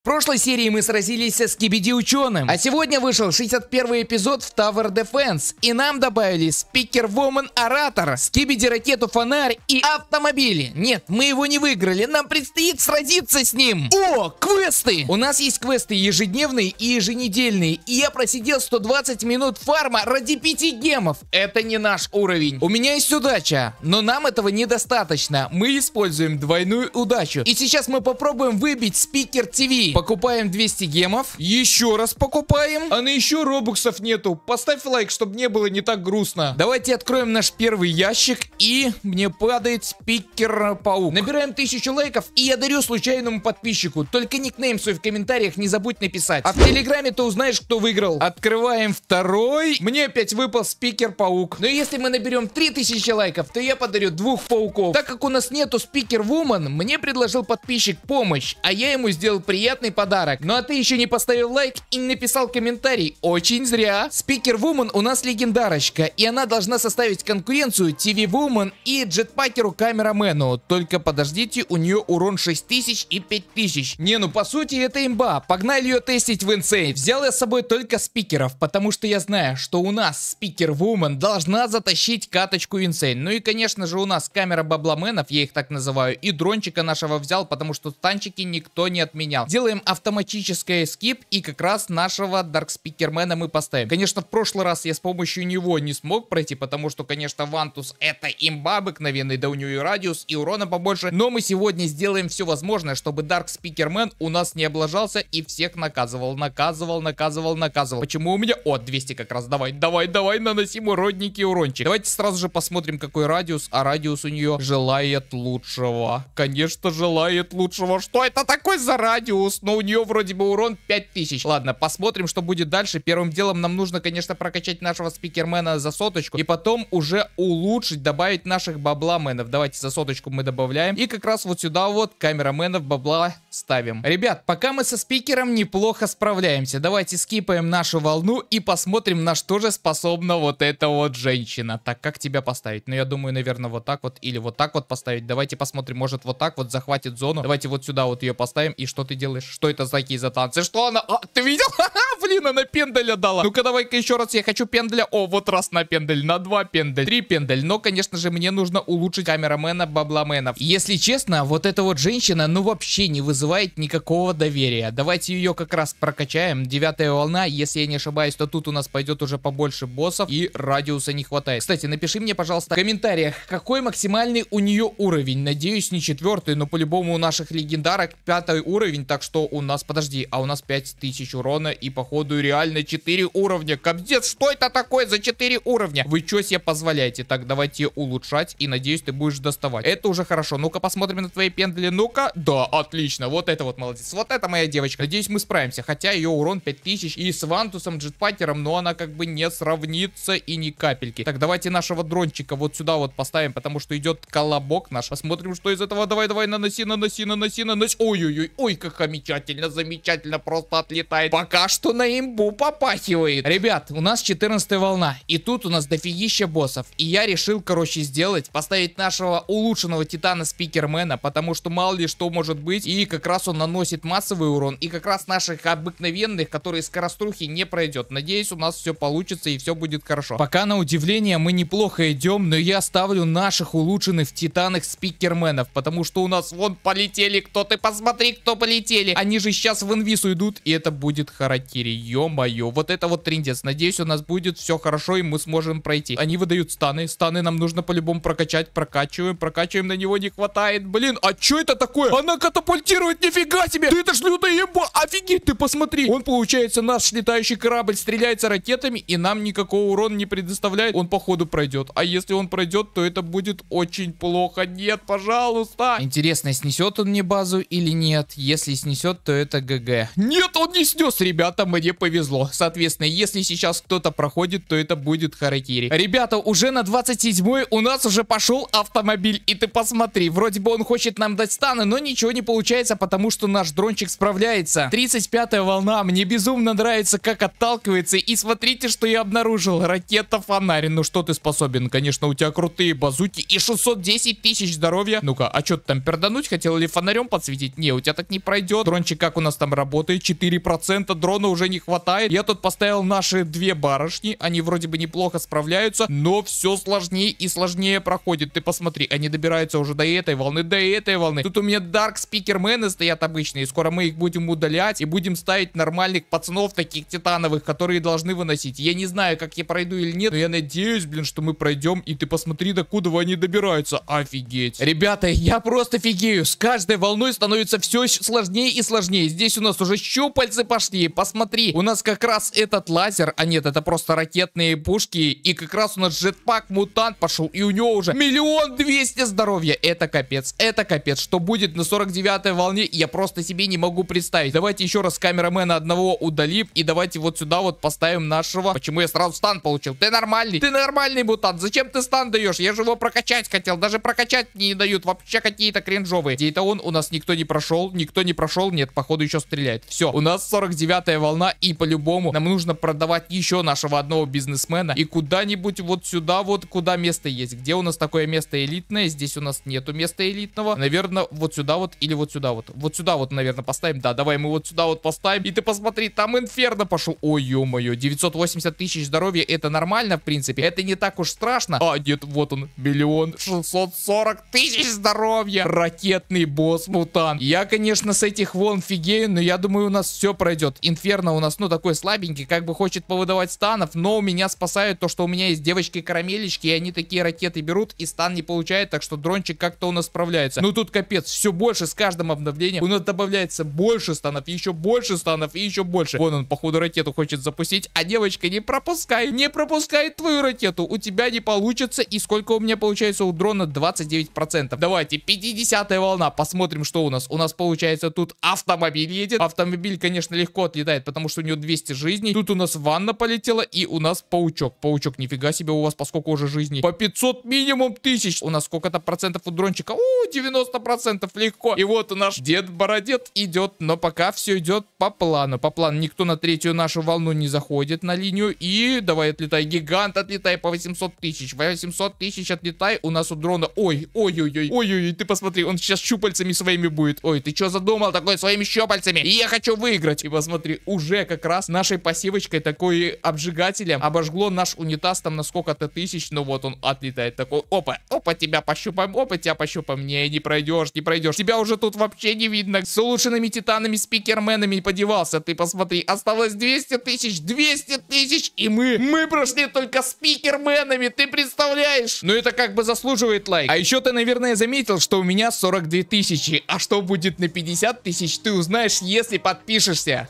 В прошлой серии мы сразились с Кибиди ученым, а сегодня вышел 61 эпизод в Tower Defense, и нам добавили Спикер Woman Оратор, Скибиди Ракету Фонарь и Автомобили. Нет, мы его не выиграли, нам предстоит сразиться с ним. О, квесты! У нас есть квесты ежедневные и еженедельные, и я просидел 120 минут фарма ради 5 гемов. Это не наш уровень. У меня есть удача, но нам этого недостаточно. Мы используем двойную удачу. И сейчас мы попробуем выбить Спикер ТВ. Покупаем 200 гемов. Еще раз покупаем. А на еще робуксов нету. Поставь лайк, чтобы не было не так грустно. Давайте откроем наш первый ящик. И мне падает спикер-паук. Набираем 1000 лайков. И я дарю случайному подписчику. Только никнейм свой в комментариях не забудь написать. А в Телеграме ты узнаешь, кто выиграл. Открываем второй. Мне опять выпал спикер-паук. Но если мы наберем 3000 лайков, то я подарю двух пауков. Так как у нас нету спикер-вумен, мне предложил подписчик помощь. А я ему сделал приятно конкретный подарок. Ну а ты еще не поставил лайк и не написал комментарий. Очень зря. Спикер Вумен у нас легендарочка. И она должна составить конкуренцию ТВ Вумен и Джетпакеру Камерамену. Только подождите, у нее урон 6000 и 5000. Не, ну по сути это имба. Погнали ее тестить в инсей. Взял я с собой только спикеров, потому что я знаю, что у нас спикер Вумен должна затащить каточку инсей. Ну и конечно же у нас камера бабламенов, я их так называю, и дрончика нашего взял, потому что танчики никто не отменял. Делаем делаем автоматическое скип и как раз нашего Даркспикермена мы поставим. Конечно, в прошлый раз я с помощью него не смог пройти, потому что, конечно, Вантус это имба обыкновенный, да у него и радиус, и урона побольше. Но мы сегодня сделаем все возможное, чтобы Даркспикермен у нас не облажался и всех наказывал, наказывал, наказывал, наказывал. Почему у меня... О, 200 как раз, давай, давай, давай, наносим уродники урончик. Давайте сразу же посмотрим, какой радиус, а радиус у нее желает лучшего. Конечно, желает лучшего. Что это такое за радиус? но у нее вроде бы урон 5000. Ладно, посмотрим, что будет дальше. Первым делом нам нужно, конечно, прокачать нашего спикермена за соточку. И потом уже улучшить, добавить наших бабламенов. Давайте за соточку мы добавляем. И как раз вот сюда вот камераменов бабла ставим. Ребят, пока мы со спикером неплохо справляемся. Давайте скипаем нашу волну и посмотрим, на что же способна вот эта вот женщина. Так, как тебя поставить? Ну, я думаю, наверное, вот так вот или вот так вот поставить. Давайте посмотрим, может вот так вот захватит зону. Давайте вот сюда вот ее поставим. И что ты делаешь? что это за какие за танцы? Что она... А, ты видел? Блин, она пендаля дала. Ну-ка, давай-ка еще раз. Я хочу пендаля. О, вот раз на пендель, на два пендель, три пендель. Но, конечно же, мне нужно улучшить камерамена бабламенов. Если честно, вот эта вот женщина, ну, вообще не вызывает никакого доверия. Давайте ее как раз прокачаем. Девятая волна, если я не ошибаюсь, то тут у нас пойдет уже побольше боссов и радиуса не хватает. Кстати, напиши мне, пожалуйста, в комментариях, какой максимальный у нее уровень. Надеюсь, не четвертый, но по-любому у наших легендарок пятый уровень, так что что у нас... Подожди, а у нас 5000 урона и походу реально 4 уровня. Кобздец, что это такое за 4 уровня? Вы что себе позволяете? Так, давайте улучшать и надеюсь ты будешь доставать. Это уже хорошо. Ну-ка посмотрим на твои пендли. Ну-ка. Да, отлично. Вот это вот молодец. Вот это моя девочка. Надеюсь мы справимся. Хотя ее урон 5000 и с Вантусом джетпатером, но она как бы не сравнится и ни капельки. Так, давайте нашего дрончика вот сюда вот поставим, потому что идет колобок наш. Посмотрим, что из этого. Давай, давай, наноси, наноси, наноси, наноси. Ой-ой-ой, ой, как хомячок замечательно, замечательно, просто отлетает. Пока что на имбу попахивает. Ребят, у нас 14 волна, и тут у нас дофигища боссов. И я решил, короче, сделать, поставить нашего улучшенного Титана Спикермена, потому что мало ли что может быть. И как раз он наносит массовый урон, и как раз наших обыкновенных, которые скорострухи, не пройдет. Надеюсь, у нас все получится и все будет хорошо. Пока, на удивление, мы неплохо идем, но я ставлю наших улучшенных Титанах Спикерменов, потому что у нас вон полетели кто-то, посмотри, кто полетели. Они же сейчас в инвизу уйдут и это будет харакири. Ё-моё. Вот это вот триндец. Надеюсь, у нас будет все хорошо, и мы сможем пройти. Они выдают станы. Станы нам нужно по-любому прокачать. Прокачиваем, прокачиваем. На него не хватает. Блин, а чё это такое? Она катапультирует, нифига себе! Ты это ж лютая еба! Офигеть, ты посмотри! Он, получается, наш летающий корабль стреляется ракетами, и нам никакого урона не предоставляет. Он, походу, пройдет. А если он пройдет, то это будет очень плохо. Нет, пожалуйста! Интересно, снесет он мне базу или нет? Если снесет снесет, то это ГГ. Нет, он не снес, ребята, мне повезло. Соответственно, если сейчас кто-то проходит, то это будет Харакири. Ребята, уже на 27 у нас уже пошел автомобиль. И ты посмотри, вроде бы он хочет нам дать станы, но ничего не получается, потому что наш дрончик справляется. 35-я волна, мне безумно нравится, как отталкивается. И смотрите, что я обнаружил. Ракета фонарь. Ну что ты способен? Конечно, у тебя крутые базуки и 610 тысяч здоровья. Ну-ка, а что ты там пердануть хотел или фонарем подсветить? Не, у тебя так не пройдет. Дрончик как у нас там работает? 4%, дрона уже не хватает. Я тут поставил наши две барышни, они вроде бы неплохо справляются, но все сложнее и сложнее проходит. Ты посмотри, они добираются уже до этой волны, до этой волны. Тут у меня Dark Speaker Спикермены стоят обычные, скоро мы их будем удалять и будем ставить нормальных пацанов таких титановых, которые должны выносить. Я не знаю, как я пройду или нет, но я надеюсь, блин, что мы пройдем, и ты посмотри, до куда они добираются. Офигеть. Ребята, я просто офигею. С каждой волной становится все сложнее и и сложнее. Здесь у нас уже щупальцы пошли. Посмотри, у нас как раз этот лазер, а нет, это просто ракетные пушки. И как раз у нас жетпак-мутант пошел. И у него уже миллион двести здоровья. Это капец, это капец. Что будет на 49-й волне, я просто себе не могу представить. Давайте еще раз камерамена одного удалим. И давайте вот сюда вот поставим нашего. Почему я сразу стан получил? Ты нормальный, ты нормальный мутант. Зачем ты стан даешь? Я же его прокачать хотел. Даже прокачать мне не дают. Вообще какие-то кринжовые. Где-то он у нас никто не прошел, никто не прошел прошел, нет, походу еще стреляет. Все, у нас 49-я волна и по-любому нам нужно продавать еще нашего одного бизнесмена и куда-нибудь вот сюда вот, куда место есть. Где у нас такое место элитное? Здесь у нас нету места элитного. Наверное, вот сюда вот или вот сюда вот. Вот сюда вот, наверное, поставим. Да, давай мы вот сюда вот поставим. И ты посмотри, там инферно пошел. Ой, ё-моё, 980 тысяч здоровья, это нормально, в принципе. Это не так уж страшно. А, нет, вот он, миллион шестьсот сорок тысяч здоровья. Ракетный босс-мутант. Я, конечно, с этих вон фигею, но я думаю, у нас все пройдет. Инферно у нас, ну, такой слабенький, как бы хочет повыдавать станов, но у меня спасает то, что у меня есть девочки-карамелечки, и они такие ракеты берут, и стан не получает, так что дрончик как-то у нас справляется. Ну, тут капец, все больше с каждым обновлением. У нас добавляется больше станов, еще больше станов, и еще больше. Вон он, походу, ракету хочет запустить, а девочка, не пропускай, не пропускай твою ракету, у тебя не получится, и сколько у меня получается у дрона? 29%. Давайте, 50 волна, посмотрим, что у нас. У нас получается тут автомобиль едет. Автомобиль, конечно, легко отлетает, потому что у него 200 жизней. Тут у нас ванна полетела и у нас паучок. Паучок, нифига себе у вас по сколько уже жизней? По 500 минимум тысяч. У нас сколько-то процентов у дрончика. О, 90 процентов легко. И вот наш дед-бородед идет, но пока все идет по плану. По плану никто на третью нашу волну не заходит на линию. И давай отлетай, гигант, отлетай по 800 тысяч. 800 тысяч отлетай. У нас у дрона... Ой, ой-ой-ой, ой-ой-ой, ты посмотри, он сейчас щупальцами своими будет. Ой, ты что задумал такой своими щупальцами. И я хочу выиграть. И посмотри, уже как раз нашей пассивочкой такой обжигателем обожгло наш унитаз там на сколько-то тысяч. но ну вот он отлетает такой. Опа, опа, тебя пощупаем, опа, тебя пощупаем. Не, не пройдешь, не пройдешь. Тебя уже тут вообще не видно. С улучшенными титанами, спикерменами не подевался. Ты посмотри, осталось 200 тысяч, 200 тысяч. И мы, мы прошли только спикерменами, ты представляешь? Ну это как бы заслуживает лайк. А еще ты, наверное, заметил, что у меня 42 тысячи. А что будет на 50 тысяч? мечты узнаешь, если подпишешься.